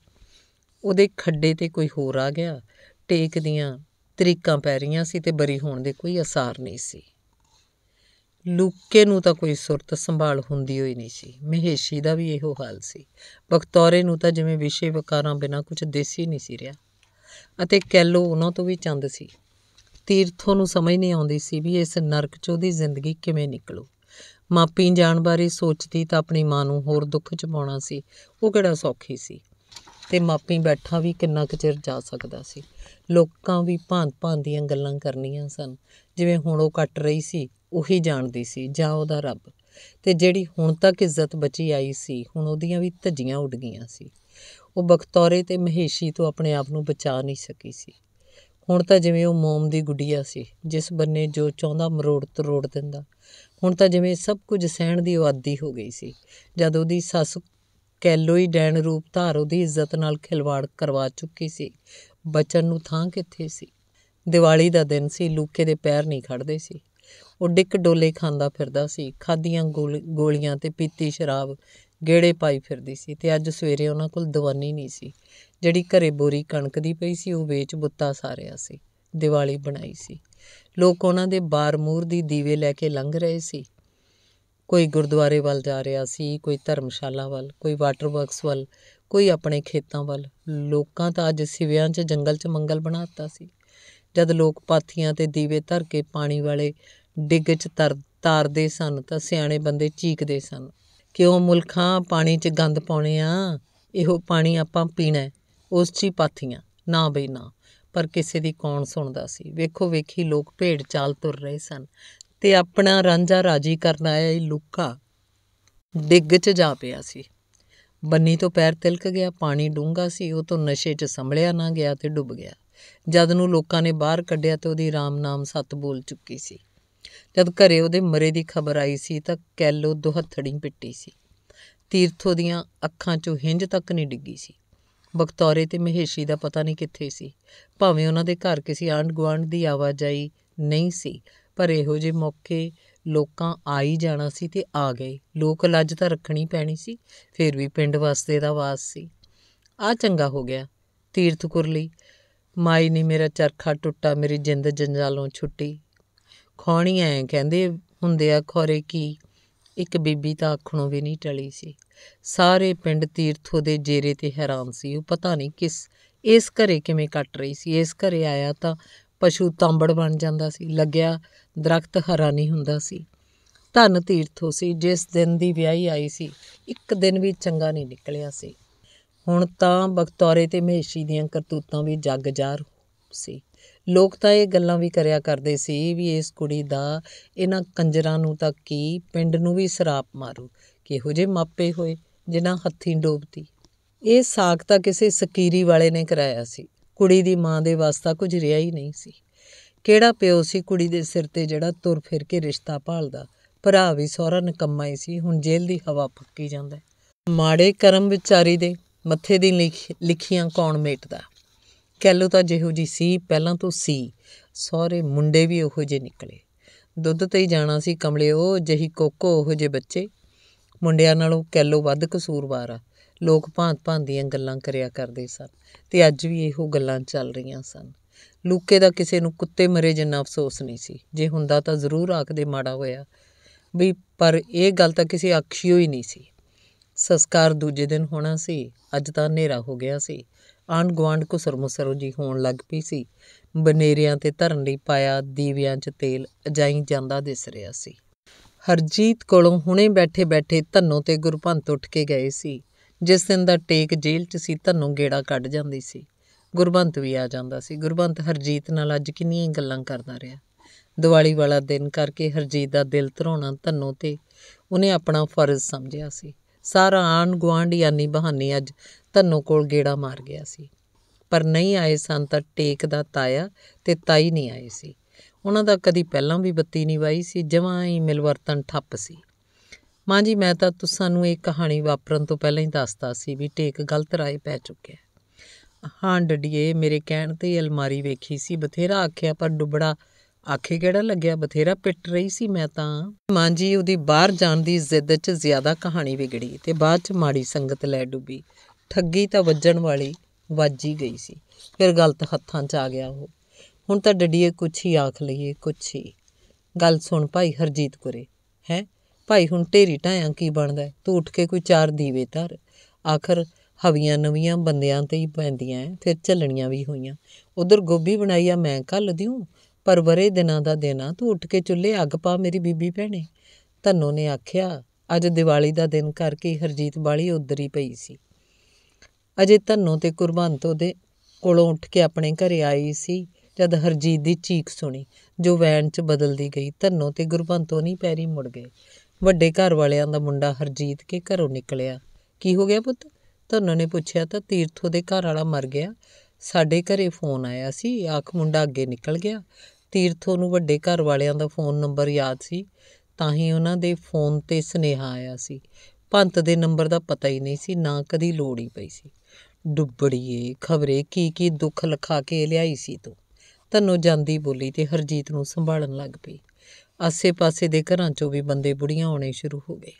ਉਹਦੇ ਖੱਡੇ ਤੇ ਕੋਈ ਹੋਰ ਆ ਗਿਆ ਟੇਕ ਦੀਆਂ ਤਰੀਕਾਂ ਪੈ ਰਹੀਆਂ ਸੀ ਤੇ ਬਰੀ ਹੋਣ ਦੇ ਕੋਈ ਅਸਾਰ ਨਹੀਂ ਸੀ ਲੂਕੇ ਨੂੰ ਤਾਂ ਕੋਈ ਸੁਰਤ ਸੰਭਾਲ ਹੁੰਦੀ ਹੋਈ ਨਹੀਂ ਸੀ ਮਹੇਸ਼ੀ ਦਾ ਵੀ ਇਹੋ ਹਾਲ ਸੀ ਬਖਤੌਰੇ ਨੂੰ ਤਾਂ ਜਿਵੇਂ ਵਿਸ਼ੇ ਵਕਾਰਾਂ ਬਿਨਾ ਕੁਝ ਦੇਸੀ ਨਹੀਂ ਸੀ ਰਿਹਾ ਅਤੇ ਕੈਲੋ ਉਹਨਾਂ ਤੋਂ ਵੀ ਚੰਦ ਸੀ ਤੀਰਥੋਂ ਨੂੰ ਸਮਝ ਨਹੀਂ ਆਉਂਦੀ ਸੀ ਵੀ ਇਸ ਨਰਕ ਚੋਂ ਦੀ ਜ਼ਿੰਦਗੀ ਕਿਵੇਂ ਨਿਕਲੂ ਮਾਪੀ ਜਾਣ ਬਾਰੇ ਸੋਚਦੀ ਤਾਂ ਆਪਣੀ ਮਾਂ ਨੂੰ ਹੋਰ ਦੁੱਖ 'ਚ ਪਾਉਣਾ ਸੀ ਉਹ ਕਿਹੜਾ ਸੌਖੀ ਸੀ ਤੇ ਮਾਪੀ ਬੈਠਾ ਵੀ ਕਿੰਨਾ ਕੁ ਚਿਰ ਜਾ ਸਕਦਾ ਸੀ ਲੋਕਾਂ ਵੀ ਭਾਂਤ-ਭਾਂਤ ਦੀਆਂ ਗੱਲਾਂ ਕਰਨੀਆਂ ਸਨ ਜਿਵੇਂ ਹੁਣ ਉਹ ਕੱਟ ਰਹੀ ਸੀ ਉਹੀ ਜਾਣਦੀ ਸੀ ਜਾਂ ਉਹਦਾ ਰੱਬ ਤੇ ਜਿਹੜੀ ਹੁਣ ਤੱਕ ਇੱਜ਼ਤ ਬਚੀ ਆਈ ਸੀ ਹੁਣ ਉਹਦੀਆਂ ਵੀ ਧੱਜੀਆਂ ਉੱਡ ਗਈਆਂ ਸੀ ਉਹ ਬਖਤੌਰੇ ਤੇ ਮਹੇਸ਼ੀ ਤੋਂ ਆਪਣੇ ਆਪ ਨੂੰ ਬਚਾ ਨਹੀਂ ਸਕੀ ਸੀ ਹੁਣ ਤਾਂ ਜਿਵੇਂ ਉਹ ਮੋਮ ਦੀ ਗੁੱਡੀਆ ਸੀ ਜਿਸ ਬੰਨੇ ਜੋ ਚਾਹੁੰਦਾ ਮਰੋੜ ਤਰੋੜ ਦਿੰਦਾ ਹੁਣ ਤਾਂ ਜਿਵੇਂ ਸਭ ਕੁਝ ਸਹਿਣ ਦੀ ਆਦੀ ਹੋ ਗਈ ਸੀ ਜਦ ਉਹਦੀ ਸੱਸ ਕੈਲੋਈ ਡੈਣ ਰੂਪ ਧਾਰ ਉਹਦੀ ਇੱਜ਼ਤ ਨਾਲ ਖਿਲਵਾੜ ਕਰਵਾ ਚੁੱਕੀ ਸੀ ਬਚਨ ਨੂੰ ਥਾਂ ਕਿੱਥੇ ਸੀ ਦੀਵਾਲੀ ਦਾ ਦਿਨ ਸੀ ਲੂਕੇ ਦੇ ਪੈਰ ਨਹੀਂ ਖੜਦੇ ਸੀ ਉਹ ਡਿੱਕ ਡੋਲੇ ਖਾਂਦਾ ਫਿਰਦਾ ਸੀ ਖਾਦੀਆਂ ਗੋਲੀਆਂ ਤੇ ਪੀਤੀ ਸ਼ਰਾਬ ਗੇੜੇ ਪਾਈ ਫਿਰਦੀ ਸੀ ਤੇ ਅੱਜ ਸਵੇਰੇ ਉਹਨਾਂ ਕੋਲ ਦਵਾਨੀ ਨਹੀਂ ਸੀ ਜਿਹੜੀ ਘਰੇ ਬੋਰੀ ਕਣਕ ਦੀ ਪਈ ਸੀ ਉਹ ਵੇਚ ਬੁੱਤਾ ਸਾਰਿਆ ਸੀ ਦੀਵਾਲੀ ਬਣਾਈ ਸੀ ਲੋਕ ਉਹਨਾਂ ਦੇ ਬਾਰਮੂਰ ਦੀ ਦੀਵੇ ਲੈ ਕੇ ਲੰਘ ਰਹੇ ਸੀ ਕੋਈ ਗੁਰਦੁਆਰੇ ਵੱਲ ਜਾ ਰਿਹਾ ਸੀ ਕੋਈ ਧਰਮਸ਼ਾਲਾ ਵੱਲ ਕੋਈ ਵਾਟਰ ਵਰਕਸ ਵੱਲ ਕੋਈ ਆਪਣੇ ਖੇਤਾਂ ਵੱਲ ਲੋਕਾਂ ਤਾਂ ਅੱਜ ਸਿਵਿਆਂ 'ਚ ਜੰਗਲ 'ਚ ਮੰਗਲ ਬਣਾਤਾ ਸੀ ਜਦ ਲੋਕ ਪਾਥੀਆਂ ਤੇ ਦੀਵੇ ਧਰ ਕੇ ਪਾਣੀ ਵਾਲੇ ਡਿੱਗ 'ਚ ਤਰ ਤਾਰਦੇ ਸਨ ਤਾਂ ਸਿਆਣੇ ਬੰਦੇ ਚੀਕਦੇ ਸਨ ਕਿਉਂ ਮੁਲਖਾਂ ਪਾਣੀ 'ਚ ਗੰਦ ਪਾਉਣੇ ਆ ਇਹੋ ਪਾਣੀ ਆਪਾਂ ਪੀਣਾ ਉਸ 'ਚ ਹੀ ਪਾਥੀਆਂ ਨਾ ਬਈ ਨਾ ਪਰ ਕਿਸੇ ਦੀ ਕੌਣ ਸੁਣਦਾ ਸੀ ਵੇਖੋ ਵੇਖੀ ਲੋਕ ਭੇਡ ਚਾਲ ਤੁਰ ਰਹੇ ਸਨ ਤੇ ਆਪਣਾ ਰਾਂਝਾ ਰਾਜੀ ਕਰਨ ਆਇਆ ਇਹ ਲੁੱਕਾ ਡਿੱਗ 'ਚ ਜਾ ਪਿਆ ਸੀ ਬੰਨੀ ਤੋਂ ਪੈਰ ਤਿਲਕ ਗਿਆ ਪਾਣੀ ਡੂੰਗਾ ਸੀ ਉਹ ਤੋਂ ਨਸ਼ੇ 'ਚ ਸੰਭਲਿਆ ਨਾ ਗਿਆ ਤੇ ਡੁੱਬ ਗਿਆ ਜਦ ਨੂੰ ਲੋਕਾਂ ਨੇ ਬਾਹਰ ਕੱਢਿਆ ਤੇ ਉਹਦੀ ਰਾਮ ਨਾਮ ਸਤ ਬੋਲ ਚੁੱਕੀ ਸੀ ਜਦ ਘਰੇ ਉਹਦੇ ਮਰੇ ਦੀ ਖਬਰ ਆਈ ਸੀ ਤਾਂ ਕੈਲੋ ਦੁਹੱਥੜੀ ਪਿੱਟੀ ਸੀ ਤੀਰਥੋ ਦੀਆਂ ਅੱਖਾਂ 'ਚੋਂ ਹਿੰਜ ਤੱਕ ਨਹੀਂ ਡਿੱਗੀ ਸੀ ਬਖਤੌਰੇ ਤੇ ਮਹੇਸ਼ੀ ਦਾ ਪਤਾ ਨਹੀਂ ਕਿੱਥੇ ਸੀ ਭਾਵੇਂ ਉਹਨਾਂ ਦੇ ਘਰ ਕਿਸੇ ਆਂਡ ਗਵਾਂਡ ਦੀ ਆਵਾਜਾਈ ਨਹੀਂ ਸੀ ਪਰ ਇਹੋ ਜਿਹੇ ਮੌਕੇ ਲੋਕਾਂ ਆਈ ਜਾਣਾ ਸੀ ਤੇ ਆ ਗਏ ਲੋਕ ਲੱਜ ਤਾਂ ਰੱਖਣੀ ਪੈਣੀ ਸੀ ਫਿਰ ਵੀ ਪਿੰਡ ਵਾਸਤੇ ਦਾ ਆਵਾਜ਼ ਸੀ ਆ ਚੰਗਾ ਹੋ ਗਿਆ ਤੀਰਥ ਕੁਰਲੀ ਮਾਈ ਨੇ ਮੇਰਾ ਚਰਖਾ ਟੁੱਟਾ ਮੇਰੀ ਜਿੰਦ ਜੰਜਾਲੋਂ ਛੁੱਟੀ ਖੋਣੀ ਐ ਕਹਿੰਦੇ ਹੁੰਦੇ ਆ ਖੋਰੇ ਕੀ ਇੱਕ ਬੀਬੀ ਤਾਂ ਅੱਖੋਂ ਵੀ ਨਹੀਂ ਟਲੀ ਸੀ ਸਾਰੇ ਪਿੰਡ ਤੀਰਥੋ ਦੇ ਜੇਰੇ ਤੇ ਹੈਰਾਨ ਸੀ ਉਹ ਪਤਾ ਨਹੀਂ ਕਿਸ ਇਸ ਘਰੇ ਕਿਵੇਂ ਕੱਟ ਰਹੀ ਸੀ ਇਸ ਘਰੇ ਆਇਆ ਤਾਂ ਪਸ਼ੂ ਤਾਂਬੜ ਬਣ ਜਾਂਦਾ ਸੀ ਲੱਗਿਆ ਦਰਖਤ ਹਰਾ ਨਹੀਂ ਹੁੰਦਾ ਸੀ ਧਨ ਤੀਰਥੋ ਸੀ ਜਿਸ ਦਿਨ ਦੀ ਵਿਆਹੀ ਆਈ ਸੀ ਇੱਕ ਦਿਨ ਵੀ ਚੰਗਾ ਨਹੀਂ ਨਿਕਲਿਆ ਸੀ ਹੁਣ ਤਾਂ ਬਖਤੌਰੇ ਤੇ ਮਹੇਸ਼ੀ ਦੀਆਂ ਕਰਤੂਤਾਂ ਵੀ ਜੱਗ ਜਾਰ ਸੀ ਲੋਕ ਤਾਂ ਇਹ ਗੱਲਾਂ ਵੀ ਕਰਿਆ ਕਰਦੇ ਸੀ ਵੀ ਇਸ ਕੁੜੀ ਦਾ ਇਹਨਾਂ ਕੰਜਰਾਂ ਨੂੰ ਤਾਂ ਕੀ ਪਿੰਡ ਨੂੰ ਵੀ ਸਰਾਪ ਮਾਰੂ ਕਿਹੋ ਜੇ ਮਾਪੇ ਹੋਏ ਜਿਨ੍ਹਾਂ ਹੱਥੀਂ ਡੋਬਤੀ ਇਹ ਸਾਕ ਤਾਂ ਕਿਸੇ ਸਕੀਰੀ ਵਾਲੇ ਨੇ ਕਰਾਇਆ ਸੀ ਕੁੜੀ ਦੀ ਮਾਂ ਦੇ ਵਾਸਤਾ ਕੁਝ ਰਿਹਾ ਹੀ ਨਹੀਂ ਸੀ ਕਿਹੜਾ ਪਿਓ ਸੀ ਕੁੜੀ ਦੇ ਸਿਰ ਤੇ ਜਿਹੜਾ ਤੁਰ ਫਿਰ ਕੇ ਰਿਸ਼ਤਾ ਭਾਲਦਾ ਭਰਾ ਵੀ ਸੋਹਰਾ ਨਕੰਮਾ ਹੀ ਸੀ ਹੁਣ ਜੇਲ੍ਹ ਦੀ ਹਵਾ ਫੱਕੀ ਜਾਂਦਾ ਮਾੜੇ ਕਰਮ ਵਿਚਾਰੀ ਦੇ ਮੱਥੇ ਦੀ ਲਿਖੀਆਂ ਕੌਣ ਮੇਟਦਾ ਕਹਿ ਤਾਂ ਜਿਹੋ ਜੀ ਸੀ ਪਹਿਲਾਂ ਤੋਂ ਸੀ ਸਾਰੇ ਮੁੰਡੇ ਵੀ ਉਹੋ ਜਿਹੇ ਨਿਕਲੇ ਦੁੱਧ ਤੇ ਹੀ ਜਾਣਾ ਸੀ ਕਮਲਿਓ ਜਹੀ ਕੋਕੋ ਉਹੋ ਜਿਹੇ ਬੱਚੇ ਮੁੰਡਿਆਂ ਨਾਲੋਂ ਕਹਿ ਵੱਧ ਕਸੂਰਵਾਰ ਆ ਲੋਕ ਭਾਂਤ-ਭਾਂਤ ਦੀਆਂ ਗੱਲਾਂ ਕਰਿਆ ਕਰਦੇ ਸਨ ਤੇ ਅੱਜ ਵੀ ਇਹੋ ਗੱਲਾਂ ਚੱਲ ਰਹੀਆਂ ਸਨ ਲੂਕੇ ਦਾ ਕਿਸੇ ਨੂੰ ਕੁੱਤੇ ਮਰੇ ਜਿੰਨਾ ਅਫਸੋਸ ਨਹੀਂ ਸੀ ਜੇ ਹੁੰਦਾ ਤਾਂ ਜ਼ਰੂਰ ਆਖਦੇ ਮਾੜਾ ਹੋਇਆ ਵੀ ਪਰ ਇਹ ਗੱਲ ਤਾਂ ਕਿਸੇ ਅਕਸ਼ੀਓ ਹੀ ਨਹੀਂ ਸੀ ਸੰਸਕਾਰ ਦੂਜੇ ਦਿਨ ਹੋਣਾ ਸੀ ਅੱਜ ਤਾਂ ਹਨੇਰਾ ਹੋ ਗਿਆ ਸੀ ਆਂਢ ਗੁਆਂਢ ਘੁਸਰ ਜੀ ਹੋਣ ਲੱਗ ਪਈ ਸੀ। ਬਨੇਰਿਆਂ 'ਤੇ ਧਰਨ ਲਈ ਪਾਇਆ ਦੀਵਿਆਂ 'ਚ ਤੇਲ ਅਜਾਈ ਜਾਂਦਾ ਦਿਸ ਰਿਹਾ ਸੀ। ਹਰਜੀਤ ਕੋਲੋਂ ਹੁਣੇ ਬੈਠੇ-ਬੈਠੇ ਧੰਨੋ ਤੇ ਗੁਰਪੰਤ ਉੱਠ ਕੇ ਗਏ ਸੀ। ਜਿਸ ਦਿਨ ਦਾ ਟੇਕ ਜੇਲ੍ਹ 'ਚ ਸੀ ਧੰਨੋ ਗੇੜਾ ਕੱਢ ਜਾਂਦੀ ਸੀ। ਗੁਰਬੰਤ ਵੀ ਆ ਜਾਂਦਾ ਸੀ। ਗੁਰਬੰਤ ਹਰਜੀਤ ਨਾਲ ਅੱਜ ਕਿੰਨੀਆਂ ਗੱਲਾਂ ਕਰਦਾ ਰਿਹਾ। ਦੀਵਾਲੀ ਵਾਲਾ ਦਿਨ ਕਰਕੇ ਹਰਜੀਤ ਦਾ ਦਿਲ ਧਰੋਣਾ ਧੰਨੋ 'ਤੇ ਉਹਨੇ ਆਪਣਾ ਫ਼ਰਜ਼ ਸਮਝਿਆ ਸੀ। ਸਾਰਾ ਆਂਢ ਗੁਆਂਢ ਯਾਨੀ ਬਹਾਨੀ ਅੱਜ ਧੰਨੋ ਕੋਲ ਗੇੜਾ ਮਾਰ ਗਿਆ ਸੀ ਪਰ ਨਹੀਂ ਆਏ ਸਨ ਤਾਂ ਟੇਕ ਦਾ ਤਾਇਆ ਤੇ ਤਾਈ ਨਹੀਂ ਆਏ ਸੀ ਉਹਨਾਂ ਦਾ ਕਦੀ ਪਹਿਲਾਂ ਵੀ ਬੱਤੀ ਨਹੀਂ ਵਾਈ ਸੀ ਜਿਵੇਂ ਹੀ ਮਿਲਵਰਤਨ ਠੱਪ ਸੀ ਮਾਂ ਜੀ ਮੈਂ ਤਾਂ ਤੁਸਾਂ ਨੂੰ ਇਹ ਕਹਾਣੀ ਵਾਪਰਨ ਤੋਂ ਪਹਿਲਾਂ ਹੀ ਦੱਸਤਾ ਸੀ ਵੀ ਟੇਕ ਗਲਤ ਰਾਏ ਪੈ ਚੁੱਕਿਆ ਹਾਂ ਡੱਡੀਏ ਮੇਰੇ ਕਹਿਣ ਤੇ ਅਲਮਾਰੀ ਵੇਖੀ ਸੀ ਬਥੇਰਾ ਆਖਿਆ ਪਰ ਡੁੱਬੜਾ ਆਖੇ ਕਿਹੜਾ ਲੱਗਿਆ ਬਥੇਰਾ ਪਿੱਟ ਰਹੀ ਸੀ ਮੈਂ ਤਾਂ ਮਾਂ ਜੀ ਉਹਦੀ ਬਾਹਰ ਜਾਣ ਦੀ ਜ਼ਿੱਦ 'ਚ ਜ਼ਿਆਦਾ ਕਹਾਣੀ ਵਿਗੜੀ ਤੇ ਬਾਅਦ 'ਚ ਮਾੜੀ ਸੰਗਤ ਲੈ ਡੁੱਬੀ ਠੱਗੀ ਤਾਂ ਵੱਜਣ ਵਾਲੀ ਵੱਜ ਗਈ ਸੀ ਫਿਰ ਗਲਤ ਹੱਥਾਂ 'ਚ ਆ ਗਿਆ ਉਹ ਹੁਣ ਤਾਂ ਡੱਡੀਏ ਕੁਛ ਹੀ ਆਖ ਲਈਏ ਕੁਛ ਹੀ ਗੱਲ ਸੁਣ ਭਾਈ ਹਰਜੀਤ ਕੁਰੇ ਹੈ ਭਾਈ ਹੁਣ ਢੇਰੀ ਟਾਇਆਂ ਕੀ ਬਣਦਾ ਤੂੰ ਉੱਠ ਕੇ ਕੋਈ ਚਾਰ ਦੀਵੇ ਧਰ ਆਖਰ ਹਵੀਆਂ ਨਵੀਆਂ ਬੰਦਿਆਂ ਤੇ ਹੀ ਪੈਂਦੀਆਂ ਫਿਰ ਚੱਲਣੀਆਂ ਵੀ ਹੋਈਆਂ ਉਧਰ ਗੋਭੀ ਬਣਾਈ ਆ ਮੈਂ ਕੱਲ ਦਿਉ ਪਰ ਵਰੇ ਦਿਨਾਂ ਦਾ ਦੇਣਾ ਤੂੰ ਉੱਠ ਕੇ ਚੁੱਲ੍ਹੇ ਅੱਗ ਪਾ ਮੇਰੀ ਬੀਬੀ ਭੈਣੇ ਧੰਨੋ ਨੇ ਆਖਿਆ ਅੱਜ ਦੀਵਾਲੀ ਦਾ ਦਿਨ ਕਰਕੇ ਹਰਜੀਤ ਬਾਲੀ ਉਧਰ ਹੀ ਪਈ ਸੀ ਅਜੇ ਧੰਨੋ ਤੇ ਗੁਰਬੰਤ ਦੇ ਕੋਲੋਂ ਉੱਠ ਕੇ ਆਪਣੇ ਘਰੇ ਆਈ ਸੀ ਜਦ ਹਰਜੀਤ ਦੀ ਚੀਕ ਸੁਣੀ ਜੋ ਵੈਣ 'ਚ ਬਦਲਦੀ ਗਈ ਧੰਨੋ ਤੇ ਗੁਰਬੰਤੋ ਨਹੀਂ ਪੈਰੀ ਮੁੜ ਗਏ ਵੱਡੇ ਘਰ ਵਾਲਿਆਂ ਦਾ ਮੁੰਡਾ ਹਰਜੀਤ ਕੇ ਘਰੋਂ ਨਿਕਲਿਆ ਕੀ ਹੋ ਗਿਆ ਪੁੱਤ ਧੰਨੋ ਨੇ ਪੁੱਛਿਆ ਤਾਂ ਤੀਰਥੋ ਦੇ ਘਰ ਵਾਲਾ ਮਰ ਗਿਆ ਸਾਡੇ ਘਰੇ ਫੋਨ ਆਇਆ ਸੀ ਆਖ ਮੁੰਡਾ ਅੱਗੇ ਨਿਕਲ ਗਿਆ ਤੀਰਥੋ ਨੂੰ ਵੱਡੇ ਘਰ ਵਾਲਿਆਂ ਦਾ ਫੋਨ ਨੰਬਰ ਯਾਦ ਸੀ ਤਾਂ ਹੀ ਉਹਨਾਂ ਦੇ ਫੋਨ ਤੇ ਸੁਨੇਹਾ ਆਇਆ ਸੀ ਪੰਤ ਦੇ ਨੰਬਰ ਦਾ ਪਤਾ ਹੀ ਨਹੀਂ ਸੀ ਨਾ ਕਦੀ ਲੋੜ ਹੀ ਪਈ ਸੀ ਡੁੱਬੜੀਏ ਖਬਰੇ ਕੀ ਕੀ ਦੁੱਖ ਲਖਾ ਕੇ ਲਿਆਈ ਸੀ ਤੂੰ ਤਨੋ ਜਾਂਦੀ ਬੋਲੀ ਤੇ ਹਰਜੀਤ ਨੂੰ ਸੰਭਾਲਣ ਲੱਗ ਪਈ ਆਸੇ-ਪਾਸੇ ਦੇ ਘਰਾਂ 'ਚੋਂ ਵੀ ਬੰਦੇ ਬੁੜੀਆਂ ਆਉਣੇ ਸ਼ੁਰੂ ਹੋ ਗਏ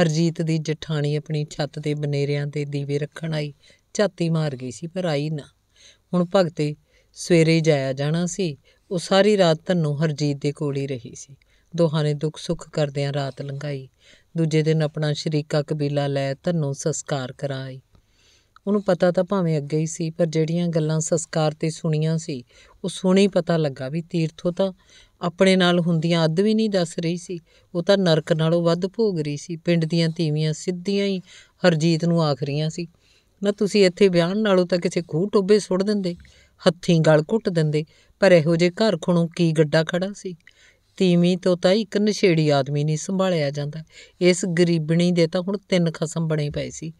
ਹਰਜੀਤ ਦੀ ਜਠਾਣੀ ਆਪਣੀ ਛੱਤ ਦੇ ਬਨੇਰਿਆਂ ਤੇ ਦੀਵੇ ਰੱਖਣ ਆਈ ਝਾਤੀ ਮਾਰ ਗਈ ਸੀ ਪਰ ਆਈ ਨਾ ਹੁਣ ਭਗਤੇ ਸਵੇਰੇ ਜਾਇਆ ਜਾਣਾ ਸੀ ਉਹ ਸਾਰੀ ਰਾਤ ਤੰਨੂ ਹਰਜੀਤ ਦੇ ਕੋਲ ਹੀ ਰਹੀ ਸੀ ਦੋਹਾਂ ਨੇ ਦੁੱਖ ਸੁੱਖ ਕਰਦਿਆਂ ਰਾਤ ਲੰਘਾਈ ਦੂਜੇ ਦਿਨ ਆਪਣਾ ਸ਼ਰੀਕਾ ਕਬੀਲਾ ਲੈ ਤੰਨੂ ਸੰਸਕਾਰ ਕਰਾਈ ਉਹਨੂੰ ਪਤਾ ਤਾਂ ਭਾਵੇਂ ਅੱਗੇ ਹੀ ਸੀ ਪਰ ਜਿਹੜੀਆਂ ਗੱਲਾਂ ਸੰਸਕਾਰ ਤੇ ਸੁਣੀਆਂ ਸੀ ਉਹ ਸੁਣੀ ਪਤਾ ਲੱਗਾ ਵੀ ਤੀਰਥੋ ਤਾਂ ਆਪਣੇ ਨਾਲ ਹੁੰਦੀਆਂ ਅੱਧ ਵੀ ਨਹੀਂ ਦੱਸ ਰਹੀ ਸੀ ਉਹ ਤਾਂ ਨਰਕ ਨਾਲੋਂ ਵੱਧ ਭੋਗ ਰਹੀ ਸੀ ਪਿੰਡ ਦੀਆਂ ਤੀਵੀਆਂ ਸਿੱਧੀਆਂ ਹੀ ਹਰਜੀਤ ਨੂੰ ਆਖ ਰਹੀਆਂ ਸੀ ਨਾ ਤੁਸੀਂ ਇੱਥੇ ਬਿਆਨ ਨਾਲੋਂ ਤਾਂ ਕਿਸੇ ਖੂਹ ਟੋਬੇ ਸੁੱਟ ਦਿੰਦੇ ਹੱਥੀਂ ਗਲ ਘੁੱਟ ਦਿੰਦੇ ਪਰ ਇਹੋ ਜੇ ਘਰ ਖਣੋਂ ਕੀ ਗੱਡਾ ਖੜਾ ਸੀ ਤੀਵੀਂ ਤੋਂ ਤਾਂ ਇੱਕ ਨਸ਼ੇੜੀ ਆਦਮੀ ਨਹੀਂ ਸੰਭਾਲਿਆ ਜਾਂਦਾ ਇਸ ਗਰੀਬਣੀ ਦੇ ਤਾਂ ਹੁਣ ਤਿੰਨ ਖਸਮ ਬਣੇ ਪਏ ਸੀ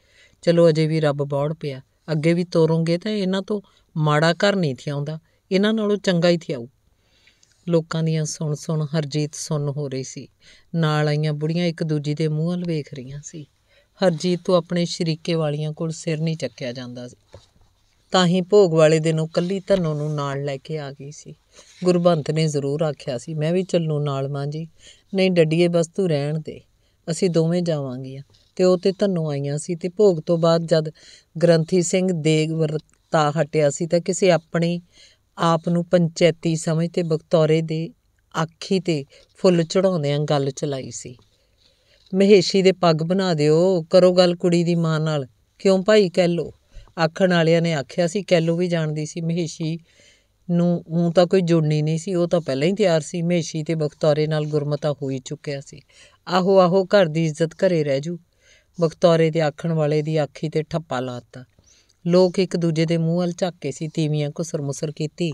ਚਲੋ ਅਜੇ ਵੀ ਰੱਬ ਬੌੜ ਪਿਆ ਅੱਗੇ ਵੀ ਤੋਰੋਂਗੇ ਤਾਂ ਇਹਨਾਂ ਤੋਂ ਮਾੜਾ ਘਰ ਨਹੀਂ ਥੀ ਆਉਂਦਾ ਇਹਨਾਂ ਨਾਲੋਂ ਚੰਗਾ ਹੀ ਥੀ ਲੋਕਾਂ ਦੀਆਂ ਸੁਣ ਸੁਣ ਹਰਜੀਤ ਸੁਣ ਹੋ ਰਹੀ ਸੀ ਨਾਲ ਆਈਆਂ ਬੁੜੀਆਂ ਇੱਕ ਦੂਜੀ ਦੇ ਮੂੰਹ ਹਲ ਵੇਖ ਰਹੀਆਂ ਸੀ ਹਰਜੀਤ ਤੋਂ ਆਪਣੇ ਸ਼ਰੀਕੇ ਵਾਲੀਆਂ ਕੋਲ ਸਿਰ ਨਹੀਂ ਚੱਕਿਆ ਜਾਂਦਾ ਸੀ ਤਾਂ ਹੀ ਭੋਗ ਵਾਲੇ ਦਿਨ ਉਹ ਕੱਲੀ ਧੰਨੋਂ ਨੂੰ ਨਾਲ ਲੈ ਕੇ ਆ ਗਈ ਸੀ ਗੁਰਬੰਤ ਨੇ ਜ਼ਰੂਰ ਆਖਿਆ ਸੀ ਮੈਂ ਵੀ ਚੱਲੂ ਨਾਲ ਮਾਂ ਜੀ ਨਹੀਂ ਡੱਡੀਏ ਬਸ ਤੂੰ ਰਹਿਣ ਦੇ ਅਸੀਂ ਦੋਵੇਂ ਜਾਵਾਂਗੀਆਂ ਤੇ ਉਹ ਤੇ ਧੰਨੋਂ ਆਈਆਂ ਸੀ ਤੇ ਭੋਗ ਤੋਂ ਬਾਅਦ ਜਦ ਗ੍ਰੰਥੀ ਸਿੰਘ ਦੇਗ ਵਰਤਾ ਹਟਿਆ ਸੀ ਤਾਂ ਕਿਸੇ ਆਪਣੇ ਆਪ ਨੂੰ ਪੰਚਾਇਤੀ ਸਮਝ ਤੇ ਬਖਤੌਰੇ ਦੇ ਆਖੀ ਤੇ ਫੁੱਲ ਚੜਾਉਂਦਿਆਂ ਗੱਲ ਚਲਾਈ ਸੀ ਮਹੇਸ਼ੀ ਦੇ ਪੱਗ ਬਣਾ ਦਿਓ ਕਰੋ ਗੱਲ ਕੁੜੀ ਦੀ ਮਾਂ ਨਾਲ ਕਿਉਂ ਭਾਈ ਕਹਿ ਲੋ ਆਖਣ ਵਾਲਿਆਂ ਨੇ ਆਖਿਆ ਸੀ ਕੈਲੋ ਵੀ ਜਾਣਦੀ ਸੀ ਮਹੇਸ਼ੀ ਨੂੰ ਉਹ ਤਾਂ ਕੋਈ ਜੁੜਨੀ ਨਹੀਂ ਸੀ ਉਹ ਤਾਂ ਪਹਿਲਾਂ ਹੀ ਤਿਆਰ ਸੀ ਮਹੇਸ਼ੀ ਤੇ ਬਖਤੌਰੇ ਨਾਲ ਗੁਰਮਤਾ ਹੋ ਹੀ ਚੁੱਕਿਆ ਸੀ ਆਹੋ ਆਹੋ ਘਰ ਦੀ ਇੱਜ਼ਤ ਘਰੇ ਰਹਿ ਜੂ ਬਖਤੌਰੇ ਦੇ ਆਖਣ ਵਾਲੇ ਦੀ ਆਖੀ ਤੇ ਠੱਪਾ ਲਾਤਾ ਲੋਕ ਇੱਕ ਦੂਜੇ ਦੇ ਮੂੰਹ ਵੱਲ ਝਾਕੇ ਸੀ ਤੀਵੀਆਂ ਘੁਸਰ-ਮੁਸਰ ਕੀਤੀ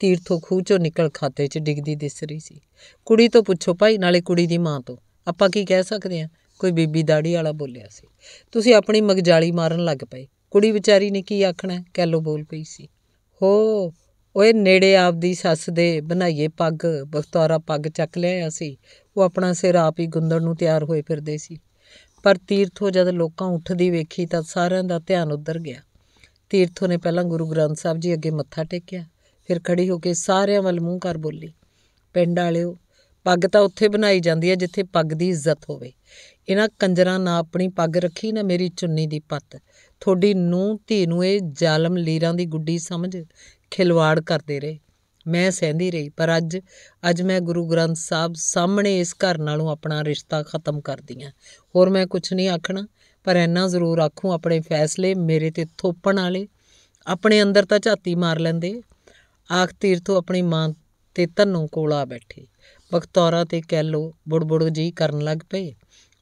ਤੀਰਥੋ ਖੂਹ ਚੋਂ ਨਿਕਲ ਖਾਤੇ 'ਚ ਡਿੱਗਦੀ ਦਿਸ ਰਹੀ ਸੀ ਕੁੜੀ ਤੋਂ ਪੁੱਛੋ ਭਾਈ ਨਾਲੇ ਕੁੜੀ ਦੀ ਮਾਂ ਤੋਂ ਆਪਾਂ ਕੀ ਕਹਿ ਸਕਦੇ ਆ ਕੋਈ ਬੀਬੀ ਦਾੜੀ ਵਾਲਾ ਬੋਲਿਆ ਸੀ ਤੁਸੀਂ ਆਪਣੀ ਮਗਜਾਲੀ ਮਾਰਨ ਲੱਗ ਪਏ ਕੁੜੀ ਵਿਚਾਰੀ ਨੇ ਕੀ ਆਖਣਾ ਕੈਲੋ ਬੋਲ ਪਈ ਸੀ ਹੋ ਓਏ ਨੇੜੇ ਆਪਦੀ ਸੱਸ ਦੇ ਬਣਾਈਏ ਪੱਗ ਬਖਤੌਰਾ ਪੱਗ ਚੱਕ ਲਿਆ ਸੀ ਉਹ ਆਪਣਾ ਸਿਰ ਆਪ ਹੀ ਗੁੰਦਣ ਨੂੰ ਤਿਆਰ ਹੋਏ ਫਿਰਦੇ ਸੀ ਪਰ ਤੀਰਥੋ ਜਦ ਲੋਕਾਂ ਉੱਠਦੀ ਵੇਖੀ ਤਾਂ ਸਾਰਿਆਂ ਦਾ ਧਿਆਨ ਉੱਧਰ ਗਿਆ ਤੀਰਥੋ ਨੇ ਪਹਿਲਾਂ ਗੁਰੂ ਗ੍ਰੰਥ ਸਾਹਿਬ ਜੀ ਅੱਗੇ ਮੱਥਾ ਟੇਕਿਆ ਫਿਰ ਖੜੀ ਹੋ ਕੇ ਸਾਰਿਆਂ ਵੱਲ ਮੂੰਹ ਕਰ ਬੋਲੀ ਪਿੰਡ ਵਾਲਿਓ ਪੱਗ ਤਾਂ ਉੱਥੇ ਬਣਾਈ ਜਾਂਦੀ ਹੈ ਜਿੱਥੇ ਪੱਗ ਦੀ ਇੱਜ਼ਤ ਹੋਵੇ ਇਹਨਾਂ ਕੰਜਰਾਂ ਨਾ ਆਪਣੀ ਪੱਗ ਰੱਖੀ ਨਾ ਮੇਰੀ ਚੁੰਨੀ ਦੀ ਪੱਤ ਥੋੜੀ ਨੂੰ ਧੀ ਨੂੰ ਇਹ ਜ਼ਾਲਮ ਲੀਰਾਂ ਦੀ ਗੁੱਡੀ ਸਮਝ ਖਿਲਵਾੜ ਕਰਦੇ ਰਹੇ ਮੈਂ ਸਹਿੰਦੀ ਰਹੀ ਪਰ ਅੱਜ ਅੱਜ ਮੈਂ ਗੁਰੂ ਗ੍ਰੰਥ ਸਾਹਿਬ ਸਾਹਮਣੇ ਇਸ ਘਰ ਨਾਲੋਂ ਆਪਣਾ ਰਿਸ਼ਤਾ ਖਤਮ ਕਰਦੀ ਹਾਂ ਹੋਰ ਮੈਂ ਕੁਝ ਨਹੀਂ ਆਖਣਾ ਪਰ ਇੰਨਾ ਜ਼ਰੂਰ ਆਖੂੰ ਆਪਣੇ ਫੈਸਲੇ ਮੇਰੇ ਤੇ ਥੋਪਣ ਵਾਲੇ ਆਪਣੇ ਅੰਦਰ ਤਾਂ ਝਾਤੀ ਮਾਰ ਲੈਂਦੇ ਆਖ ਤੀਰਥੋ ਆਪਣੀ ਮਾਂ ਤੇ ਧੰਨੋਂ ਕੋਲਾ ਬੈਠੇ ਬਖਤੌਰਾ ਤੇ ਕੈਲੋ ਬੁੜਬੁੜ ਜੀ ਕਰਨ ਲੱਗ ਪਏ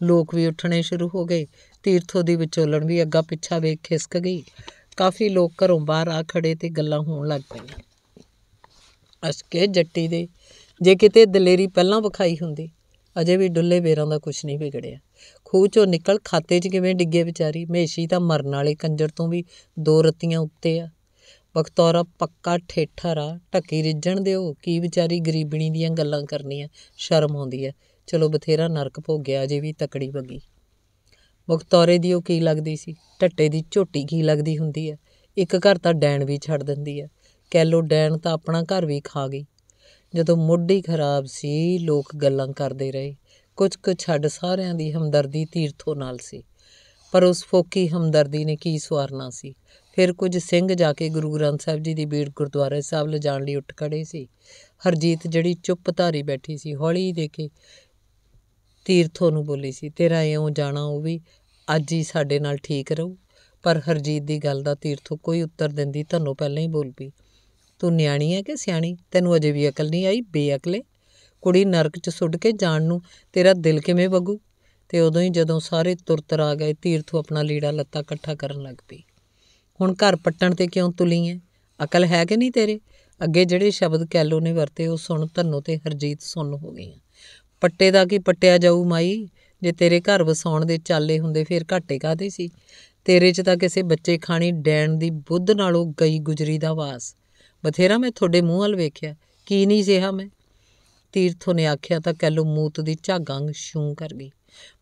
ਲੋਕ ਵੀ ਉੱਠਣੇ ਸ਼ੁਰੂ ਹੋ ਗਏ ਤੀਰਥੋ ਦੀ ਵਿਚੋਲਣ ਵੀ ਅੱਗਾ ਪਿੱਛਾ ਵੇਖ ਖਿਸਕ ਗਈ ਕਾਫੀ ਲੋਕ ਘਰੋਂ ਬਾਹਰ ਆ ਖੜੇ ਤੇ ਗੱਲਾਂ ਹੋਣ ਲੱਗ ਪਈਆਂ ਅਸ਼ਕੇ ਜੱਟੀ ਦੇ ਜੇ ਕਿਤੇ ਦਲੇਰੀ ਪਹਿਲਾਂ ਵਿਖਾਈ ਹੁੰਦੀ ਅਜੇ ਵੀ ਡੁੱਲੇ ਬੇਰਾਂ ਦਾ ਕੁਝ ਨਹੀਂ ਵਿਗੜਿਆ ਖੂਹ ਚੋਂ ਨਿਕਲ ਖਾਤੇ 'ਚ ਕਿਵੇਂ ਡਿੱਗੇ ਵਿਚਾਰੀ ਮੇਸ਼ੀ ਤਾਂ ਮਰਨ ਵਾਲੇ ਕੰਜਰ ਤੋਂ ਵੀ ਦੋ ਰਤੀਆਂ ਉੱਤੇ ਆ ਬਖਤੌਰਾ ਪੱਕਾ ਠੇਠਾ ਰਾ ਟੱਕੀ ਰਿੱਜਣ ਦਿਓ ਕੀ ਵਿਚਾਰੀ ਗਰੀਬਣੀ ਦੀਆਂ ਗੱਲਾਂ ਕਰਨੀਆਂ ਸ਼ਰਮ ਆਉਂਦੀ ਆ ਚਲੋ ਬਥੇਰਾ ਨਰਕ ਭੋਗਿਆ ਜੇ ਵੀ ਤਕੜੀ ਬੱਗੀ ਬਖਤੌਰੇ ਦੀ ਉਹ ਕੀ ਲੱਗਦੀ ਸੀ ਟੱਟੇ ਦੀ ਝੋਟੀ ਕੀ ਲੱਗਦੀ ਹੁੰਦੀ ਆ ਇੱਕ ਘਰ ਤਾਂ ਡੈਣ ਵੀ ਛੱਡ ਦਿੰਦੀ ਆ ਕੈਲੋਡੈਨ ਤਾਂ ਆਪਣਾ ਘਰ ਵੀ ਖਾ ਗਈ ਜਦੋਂ ਮੁੱਢ ਹੀ ਖਰਾਬ ਸੀ ਲੋਕ ਗੱਲਾਂ ਕਰਦੇ ਰਹੇ ਕੁਝ ਕੁ ਛੱਡ ਸਾਰਿਆਂ ਦੀ ਹਮਦਰਦੀ ਤੀਰਥੋਂ ਨਾਲ ਸੀ ਪਰ ਉਸ ਫੋਕੀ ਹਮਦਰਦੀ ਨੇ ਕੀ ਸਵਾਰਨਾ ਸੀ ਫਿਰ ਕੁਝ ਸਿੰਘ ਜਾ ਕੇ ਗੁਰੂ ਗ੍ਰੰਥ ਸਾਹਿਬ ਜੀ ਦੀ ਬੀੜ ਗੁਰਦੁਆਰੇ ਸਾਹਿਬ ਲਿਜਾਣ ਲਈ ਉੱਠ ਖੜੇ ਸੀ ਹਰਜੀਤ ਜਿਹੜੀ ਚੁੱਪ ਧਾਰੀ ਬੈਠੀ ਸੀ ਹੌਲੀ ਦੇ ਕੇ ਤੀਰਥੋ ਨੂੰ ਬੋਲੀ ਸੀ ਤੇਰਾ ਇਉਂ ਜਾਣਾ ਉਹ ਵੀ ਅੱਜ ਹੀ ਸਾਡੇ ਨਾਲ ਠੀਕ ਰਹੂ ਪਰ ਹਰਜੀਤ ਦੀ ਗੱਲ ਦਾ ਤੀਰਥੋਂ ਕੋਈ ਉੱਤਰ ਦਿੰਦੀ ਤੁਹਾਨੂੰ ਪਹਿਲਾਂ ਹੀ ਬੋਲ ਪਈ ਤੂੰ ਨਿਆਣੀ ਹੈ ਕਿ ਸਿਆਣੀ ਤੈਨੂੰ ਅਜੇ ਵੀ ਅਕਲ ਨਹੀਂ ਆਈ ਬੇਅਕਲੇ ਕੁੜੀ ਨਰਕ 'ਚ ਸੁੱਟ ਕੇ ਜਾਣ ਨੂੰ ਤੇਰਾ ਦਿਲ ਕਿਵੇਂ ਵਗੂ ਤੇ ਉਦੋਂ ਹੀ ਜਦੋਂ ਸਾਰੇ ਤੁਰਤਰ ਆ ਗਏ ਤੀਰਥੂ ਆਪਣਾ ਲੀੜਾ ਲੱਤਾ ਇਕੱਠਾ ਕਰਨ ਲੱਗ ਪਈ ਹੁਣ ਘਰ ਪੱਟਣ ਤੇ ਕਿਉਂ ਤੁਲੀ ਐ ਅਕਲ ਹੈ ਕਿ ਨਹੀਂ ਤੇਰੇ ਅੱਗੇ ਜਿਹੜੇ ਸ਼ਬਦ ਕੈਲੋ ਨੇ ਵਰਤੇ ਉਹ ਸੁਣ ਧੰਨੋ ਤੇ ਹਰਜੀਤ ਸੁਣ ਹੋ ਗਈਆਂ ਪੱਟੇ ਦਾ ਕੀ ਪੱਟਿਆ ਜਾਊ ਮਾਈ ਜੇ ਤੇਰੇ ਘਰ ਵਸਾਉਣ ਦੇ ਚਾਲੇ ਹੁੰਦੇ ਫੇਰ ਘਾਟੇ ਕਾਦੇ ਸੀ ਤੇਰੇ 'ਚ ਤਾਂ ਕਿਸੇ ਬੱਚੇ ਖਾਣੀ ਡੈਣ ਦੀ ਬੁੱਧ ਨਾਲੋਂ ਗਈ ਗੁਜਰੀ ਦਾ ਵਾਸ ਬਥੇਰਾ ਮੈਂ ਤੁਹਾਡੇ ਮੂੰਹ ਵੱਲ ਵੇਖਿਆ ਕੀ ਨਹੀਂ ਜਿਹਾ ਮੈਂ ਤੀਰਥੋ ਨੇ ਆਖਿਆ ਤਾਂ ਕੈਲੋ ਮੂਤ ਦੀ ਝਾਗਾਂ ਛੂੰ ਕਰ ਗਈ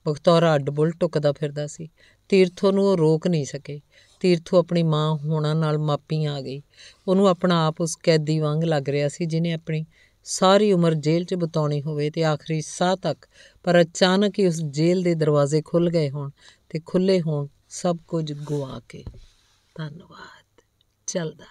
ਬਖਤੌਰਾ ਅੱਡਬੁੱਲ ਟੁਕਦਾ ਫਿਰਦਾ ਸੀ ਤੀਰਥੋ ਨੂੰ ਉਹ ਰੋਕ ਨਹੀਂ ਸਕੇ ਤੀਰਥੋ ਆਪਣੀ ਮਾਂ ਹੋਣਾ ਨਾਲ ਮਾਪੀ ਆ ਗਈ ਉਹਨੂੰ ਆਪਣਾ ਆਪ ਉਸ ਕੈਦੀ ਵਾਂਗ ਲੱਗ ਰਿਹਾ ਸੀ ਜਿਨੇ ਆਪਣੀ ਸਾਰੀ ਉਮਰ ਜੇਲ੍ਹ 'ਚ ਬਿਤਾਉਣੀ ਹੋਵੇ ਤੇ ਆਖਰੀ ਸਾਹ ਤੱਕ ਪਰ ਅਚਾਨਕ ਹੀ ਉਸ ਜੇਲ੍ਹ ਦੇ ਦਰਵਾਜ਼ੇ ਖੁੱਲ ਗਏ ਹੋਣ ਤੇ ਖੁੱਲੇ ਹੋਣ ਸਭ ਕੁਝ ਗਵਾ ਕੇ ਧੰਨਵਾਦ ਚੱਲਦਾ